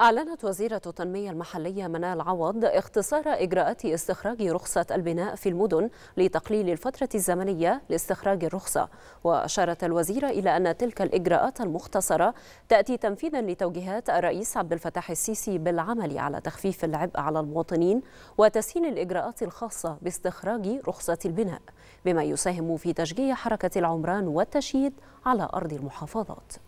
أعلنت وزيرة التنمية المحلية منال عوض اختصار إجراءات استخراج رخصة البناء في المدن لتقليل الفترة الزمنية لاستخراج الرخصة وأشارت الوزيرة إلى أن تلك الإجراءات المختصرة تأتي تنفيذا لتوجيهات الرئيس عبد الفتاح السيسي بالعمل على تخفيف العبء على المواطنين وتسهيل الإجراءات الخاصة باستخراج رخصة البناء بما يساهم في تشجيع حركة العمران والتشييد على أرض المحافظات